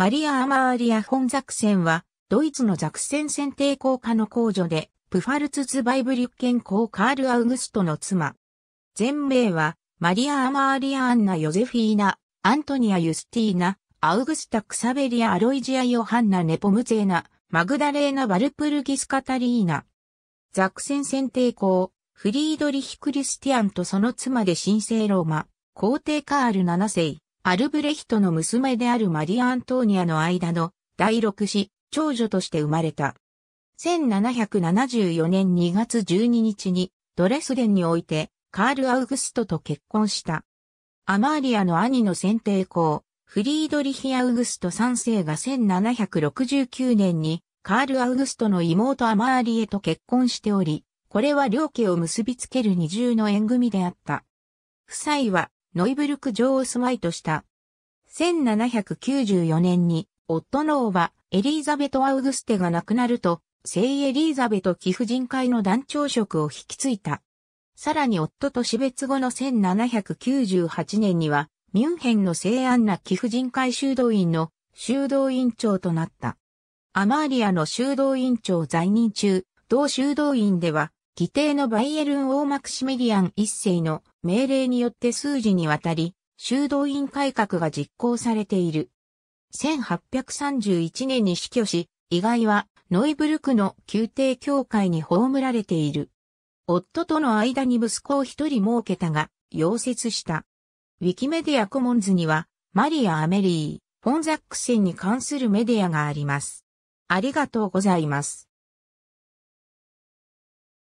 マリア・アマーリア・本ザクセンは、ドイツのザクセン選定校科の控除で、プファルツツバイブリュッケン公カール・アウグストの妻。全名は、マリア・アマーリア・アンナ・ヨゼフィーナ、アントニア・ユスティーナ、アウグスタ・クサベリア・アロイジア・ヨハンナ・ネポムゼーナ、マグダレーナ・バルプルギス・カタリーナ。ザクセン選定公、フリードリヒ・クリスティアンとその妻で神聖ローマ、皇帝カール7世。アルブレヒトの娘であるマリア・アントーニアの間の第六子、長女として生まれた。1774年2月12日にドレスデンにおいてカール・アウグストと結婚した。アマーリアの兄の選定校、フリードリヒ・アウグスト3世が1769年にカール・アウグストの妹アマーリエと結婚しており、これは両家を結びつける二重の縁組であった。夫妻はノイブルク城を住まいとした。1794年に、夫の王は、エリーザベト・アウグステが亡くなると、聖エリーザベト貴婦人会の団長職を引き継いだ。さらに夫と死別後の1798年には、ミュンヘンの聖アンナ貴婦人会修道院の修道院長となった。アマーリアの修道院長在任中、同修道院では、規定のバイエルン王マクシミリアン一世の命令によって数字にわたり、修道院改革が実行されている。1831年に死去し、遺骸はノイブルクの宮廷教会に葬られている。夫との間に息子を一人設けたが、溶接した。ウィキメディアコモンズには、マリア・アメリー、フォンザックセンに関するメディアがあります。ありがとうございます。